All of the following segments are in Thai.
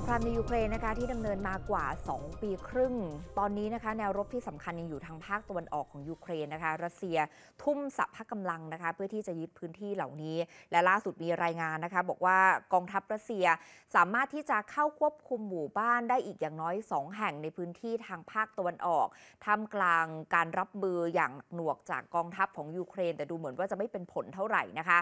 งครามในยูเครนนะคะที่ดำเนินมากว่า 2 ปีครึ่ง ตอนนี้นะคะแนวรบที่สำคัญยังอยู่ทางภาคตะวันออกของยูเครนนะคะรัสเซีย ทุ่มสัพพะกำลังนะคะเพื่อที่จะยึดพื้นที่เหล่านี้ และล่าสุดมีรายงานนะคะ บอกว่ากองทัพรัสเซียสามารถที่จะเข้าควบคุมหมู่บ้านได้อีกอย่างน้อย 2 แห่งในพื้นที่ทางภาคตะวันออกท่ามกลางการรับมืออย่างหนวกจากกองทัพของยูเครนแต่ดูเหมือนว่าจะไม่เป็นผลเท่าไหร่นะคะ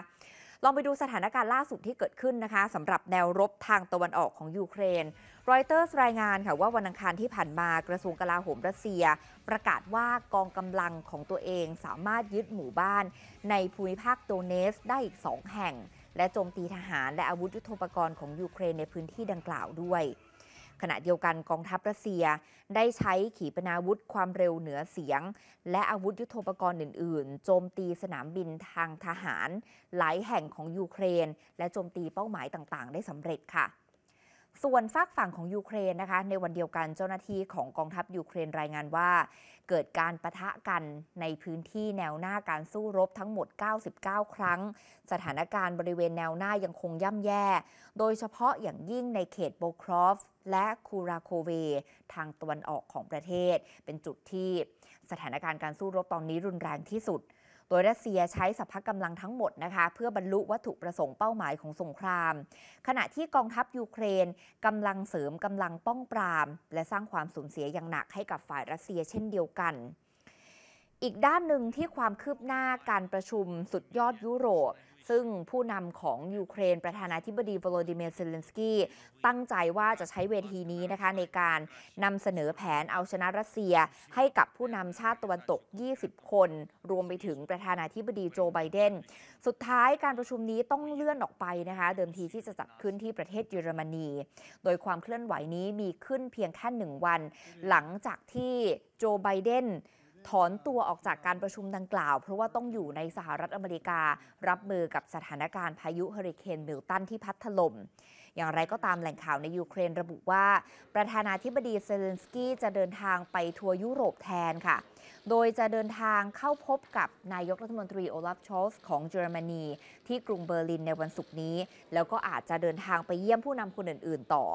ลองไปดูสถานการณ์ล่าสุดที่เกิดขึ้นนะคะ สำหรับแนวรบทางตะวันออกของยูเครน รอยเตอร์รายงานค่ะว่าวันอังคารที่ผ่านมากระทรวงกลาโหมรัสเซีย ประกาศว่ากองกำลังของตัวเองสามารถยึดหมู่บ้าน ในภูมิภาคโดเนสได้อีกสองแห่งและโจมตีทหารและอาวุธยุโทโธปกรณ์ของยูเครนในพื้นที่ดังกล่าวด้วยขณะเดียวกันกองทัพรัสเซีย ได้ใช้ขีปนาวุธความเร็วเหนือเสียง และอาวุธยุโทโธปกรณ์อื่น ๆ โจมตีสนามบินทางทหาร หลายแห่งของยูเครน และโจมตีเป้าหมายต่าง ๆ ได้สำเร็จค่ะส่วนฝากฝั่งของยูเครนนะคะ ในวันเดียวกันเจ้าหน้าที่ของกองทัพยูเครนรายงานว่า เกิดการประทะกันในพื้นที่แนวหน้าการสู้รบทั้งหมด 99 ครั้ง สถานการณ์บริเวณแนวหน้ายังคงย่ำแย่โดยเฉพาะอย่างยิ่งในเขตโบครอฟและคูราโคเว ทางตะวันออกของประเทศ เป็นจุดที่สถานการณ์การสู้รบตอนนี้รุนแรงที่สุดโดยรัสเซียใช้สัพพะกำลังทั้งหมดนะคะ เพื่อบรรลุวัตถุประสงค์เป้าหมายของสงคราม ขณะที่กองทัพยูเครนกำลังเสริมกำลังป้องปราม และสร้างความสูญเสียอย่างหนักให้กับฝ่ายรัสเซียเช่นเดียวกัน อีกด้านหนึ่งที่ความคืบหน้าการประชุมสุดยอดยุโรปซึ่งผู้นำของยูเครนประธานาธิบดีโวโลดิเมียร์เซเลนสกี้ตั้งใจว่าจะใช้เวทีนี้นะคะในการนำเสนอแผนเอาชนะรัสเซีย ให้กับผู้นำชาติตะวันตก 20 คน รวมไปถึงประธานาธิบดีโจไบเดนสุดท้ายการประชุมนี้ต้องเลื่อนออกไปนะคะ เดิมทีที่จะจัดขึ้นที่ประเทศเยอรมนี โดยความเคลื่อนไหวนี้มีขึ้นเพียงแค่หนึ่งวัน หลังจากที่โจไบเดนถอนตัวออกจากการประชุมดังกล่าว เพราะว่าต้องอยู่ในสหรัฐอเมริการับมือกับสถานการณ์พายุเฮอริเคนมิลตันที่พัดถล่ม อย่างไรก็ตามแหล่งข่าวในยูเครนระบุว่า ประธานาธิบดีเซเลนสกี้จะเดินทางไปทัวร์ยุโรปแทนค่ะ โดยจะเดินทางเข้าพบกับนายกรัฐมนตรีโอลาฟชอลส์ของเยอรมนี ที่กรุงเบอร์ลินในวันศุกร์นี้ แล้วก็อาจจะเดินทางไปเยี่ยมผู้นำคนอื่น ๆ ต่อ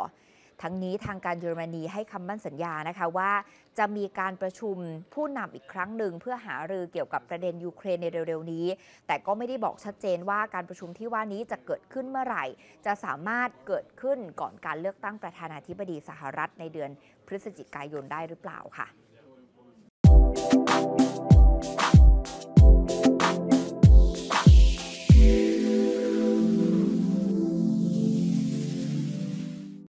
ทั้งนี้ทางการเยอรมนีให้คำมั่นสัญญานะคะว่าจะมีการประชุมผู้นำอีกครั้งหนึ่ง เพื่อหารือเกี่ยวกับประเด็นยูเครนในเร็วๆ นี้ แต่ก็ไม่ได้บอกชัดเจนว่าการประชุมที่ว่านี้จะเกิดขึ้นเมื่อไหร่ จะสามารถเกิดขึ้นก่อนการเลือกตั้งประธานาธิบดีสหรัฐในเดือนพฤศจิกายนได้หรือเปล่าค่ะ